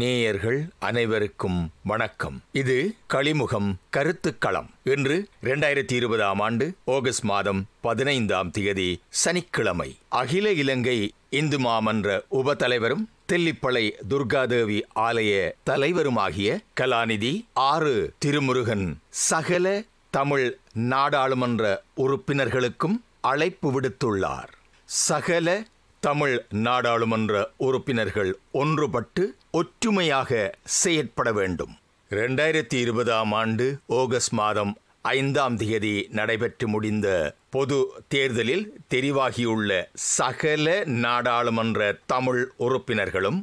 நேயர்கள் அனைவருக்கும் வணக்கம் இது களிமுகம் கருத்துக்களம் இன்று இரண்டாயிரத்தி இருபதாம் ஆண்டு ஆகஸ்ட் மாதம் பதினைந்தாம் தேதி சனிக்கிழமை அகில இலங்கை இந்து மாமன்ற உப தலைவரும் தெல்லிப்பளை துர்காதேவி ஆலய தலைவருமாகிய கலாநிதி ஆறு திருமுருகன் சகல தமிழ் நாடாளுமன்ற உறுப்பினர்களுக்கும் அழைப்பு விடுத்துள்ளார் சகல தமிழ் நாடாளுமன்ற உறுப்பினர்கள் ஒன்றுபட்டு ஒற்றுமையாக செயற்பட வேண்டும் இரண்டாயிரத்தி இருபதாம் ஆண்டு ஆகஸ்ட் மாதம் ஐந்தாம் தேதி நடைபெற்று முடிந்த பொது தேர்தலில் தெரிவாகியுள்ள சகல நாடாளுமன்ற தமிழ் உறுப்பினர்களும்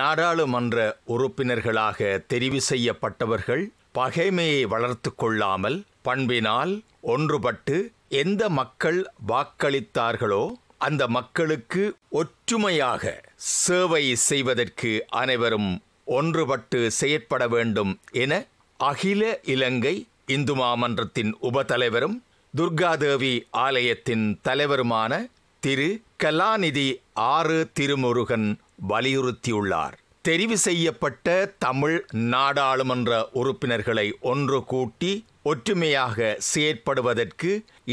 நாடாளுமன்ற உறுப்பினர்களாக தெரிவு செய்யப்பட்டவர்கள் பகைமையை வளர்த்து கொள்ளாமல் பண்பினால் ஒன்றுபட்டு எந்த மக்கள் வாக்களித்தார்களோ அந்த மக்களுக்கு ஒற்றுமையாக சேவை செய்வதற்கு அனைவரும் ஒன்றுபட்டு செயற்பட வேண்டும் என அகில இலங்கை இந்து மாமன்றத்தின் உபதலைவரும் துர்காதேவி ஆலயத்தின் தலைவருமான திரு கலாநிதி ஆறு திருமுருகன் வலியுறுத்தியுள்ளார் தெரிவு செய்யப்பட்ட தமிழ் நாடாளுமன்ற உறுப்பினர்களை ஒன்று கூட்டி ஒற்றுமையாக செயற்படுவதற்கு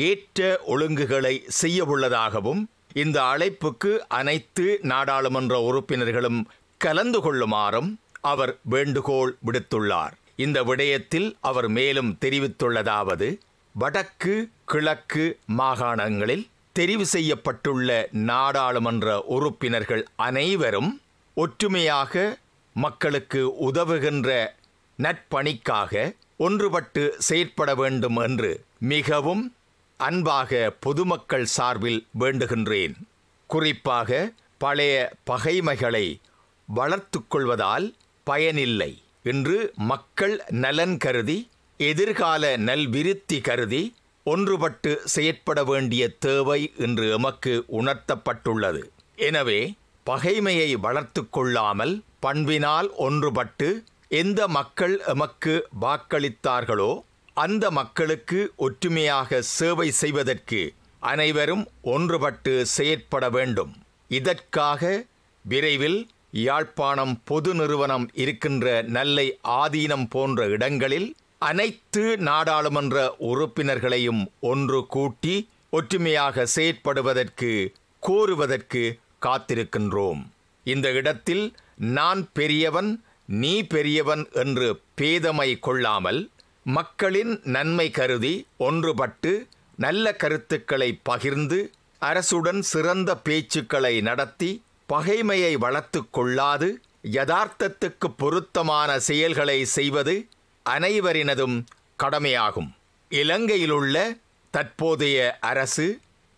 ஏற்ற ஒழுங்குகளை செய்யவுள்ளதாகவும் இந்த அழைப்புக்கு அனைத்து நாடாளுமன்ற உறுப்பினர்களும் கலந்து கொள்ளுமாறும் அவர் வேண்டுகோள் விடுத்துள்ளார் இந்த விடயத்தில் அவர் மேலும் தெரிவித்துள்ளதாவது வடக்கு கிழக்கு மாகாணங்களில் தெரிவு செய்யப்பட்டுள்ள நாடாளுமன்ற உறுப்பினர்கள் அனைவரும் ஒற்றுமையாக மக்களுக்கு உதவுகின்ற நற்பணிக்காக ஒன்றுபட்டு செயற்பட வேண்டும் என்று மிகவும் அன்பாக பொதுமக்கள் சார்பில் வேண்டுகின்றேன் குறிப்பாக பழைய பகைமைகளை வளர்த்து கொள்வதால் பயனில்லை இன்று மக்கள் நலன் கருதி எதிர்கால நல்விருத்தி கருதி ஒன்றுபட்டு செயற்பட வேண்டிய தேவை இன்று எமக்கு உணர்த்தப்பட்டுள்ளது எனவே பகைமையை வளர்த்து கொள்ளாமல் பண்பினால் ஒன்றுபட்டு எந்த மக்கள் எமக்கு வாக்களித்தார்களோ அந்த மக்களுக்கு ஒற்றுமையாக சேவை செய்வதற்கு அனைவரும் ஒன்றுபட்டு செயற்பட வேண்டும் இதற்காக விரைவில் யாழ்ப்பாணம் பொது நிறுவனம் இருக்கின்ற நல்லை ஆதீனம் போன்ற இடங்களில் அனைத்து நாடாளுமன்ற உறுப்பினர்களையும் ஒன்று கூட்டி ஒற்றுமையாக செயற்படுவதற்கு கோருவதற்கு காத்திருக்கின்றோம் இந்த இடத்தில் நான் பெரியவன் நீ பெரியவன் என்று பேதமை கொள்ளாமல் மக்களின் நன்மை கருதி ஒன்றுபட்டு நல்ல கருத்துக்களை பகிர்ந்து அரசுடன் சிறந்த பேச்சுக்களை நடத்தி பகைமையை வளர்த்து கொள்ளாது யதார்த்தத்துக்கு பொருத்தமான செயல்களை செய்வது அனைவரினதும் கடமையாகும் இலங்கையிலுள்ள தற்போதைய அரசு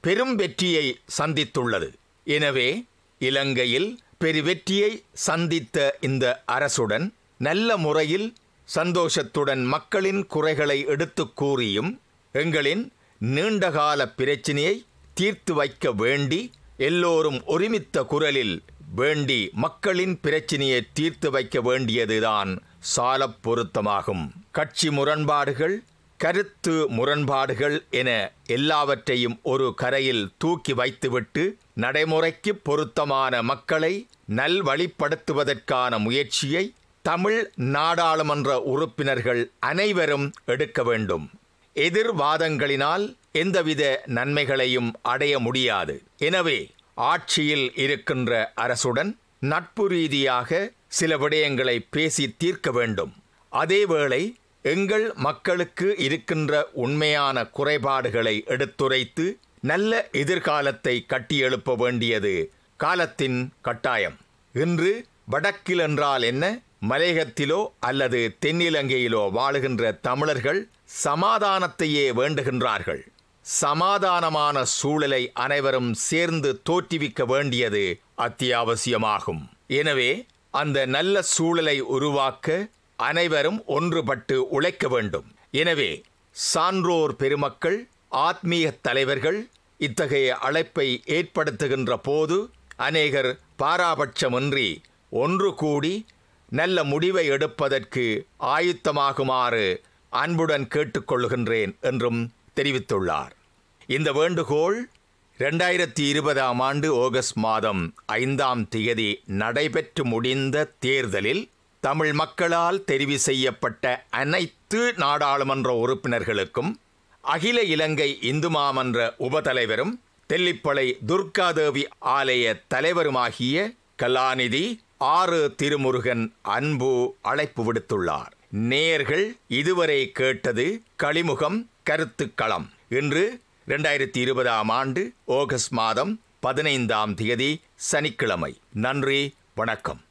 பெரும் வெற்றியை சந்தித்துள்ளது எனவே இலங்கையில் பெருவெற்றியை சந்தித்த இந்த அரசுடன் நல்ல முறையில் சந்தோஷத்துடன் மக்களின் குறைகளை எடுத்து கூறியும் எங்களின் நீண்டகால பிரச்சினையை தீர்த்து வைக்க வேண்டி எல்லோரும் ஒருமித்த குரலில் வேண்டி மக்களின் பிரச்சினையை தீர்த்து வைக்க வேண்டியதுதான் சாலப் பொருத்தமாகும் கட்சி முரண்பாடுகள் கருத்து முரண்பாடுகள் என எல்லாவற்றையும் ஒரு கரையில் தூக்கி வைத்துவிட்டு நடைமுறைக்கு பொருத்தமான மக்களை நல்வழிப்படுத்துவதற்கான முயற்சியை தமிழ் நாடாளுமன்ற உறுப்பினர்கள் அனைவரும் எடுக்க வேண்டும் எதிர்வாதங்களினால் எந்தவித நன்மைகளையும் அடைய முடியாது எனவே ஆட்சியில் இருக்கின்ற அரசுடன் நட்பு ரீதியாக சில விடயங்களை பேசி தீர்க்க வேண்டும் அதேவேளை எங்கள் மக்களுக்கு இருக்கின்ற உண்மையான குறைபாடுகளை எடுத்துரைத்து நல்ல எதிர்காலத்தை கட்டியெழுப்ப வேண்டியது காலத்தின் கட்டாயம் இன்று வடக்கில் என்றால் என்ன மலையகத்திலோ அல்லது தென்னிலங்கையிலோ வாழுகின்ற தமிழர்கள் சமாதானத்தையே வேண்டுகின்றார்கள் சமாதானமான சூழலை அனைவரும் சேர்ந்து தோற்றுவிக்க வேண்டியது அத்தியாவசியமாகும் எனவே அந்த நல்ல சூழலை உருவாக்க அனைவரும் ஒன்றுபட்டு உழைக்க வேண்டும் எனவே சான்றோர் பெருமக்கள் ஆத்மீக தலைவர்கள் இத்தகைய அழைப்பை ஏற்படுத்துகின்ற போது அநேகர் பாராபட்சமின்றி ஒன்று கூடி நல்ல முடிவை எடுப்பதற்கு ஆயுத்தமாகுமாறு அன்புடன் கேட்டுக்கொள்கின்றேன் என்றும் தெரிவித்துள்ளார் இந்த வேண்டுகோள் ரெண்டாயிரத்தி இருபதாம் ஆண்டு ஆகஸ்ட் மாதம் ஐந்தாம் தேதி நடைபெற்று முடிந்த தேர்தலில் தமிழ் மக்களால் தெரிவு செய்யப்பட்ட அனைத்து நாடாளுமன்ற உறுப்பினர்களுக்கும் அகில இலங்கை இந்து மாமன்ற உபதலைவரும் தெல்லிப்பளை துர்காதேவி ஆலய தலைவருமாகிய கலாநிதி ஆறு திருமுருகன் அன்பு அழைப்பு விடுத்துள்ளார் நேர்கள் இதுவரை கேட்டது களிமுகம் கருத்துக்களம் இன்று இரண்டாயிரத்தி இருபதாம் ஆண்டு ஆகஸ்ட் மாதம் பதினைந்தாம் தேதி சனிக்கிழமை நன்றி வணக்கம்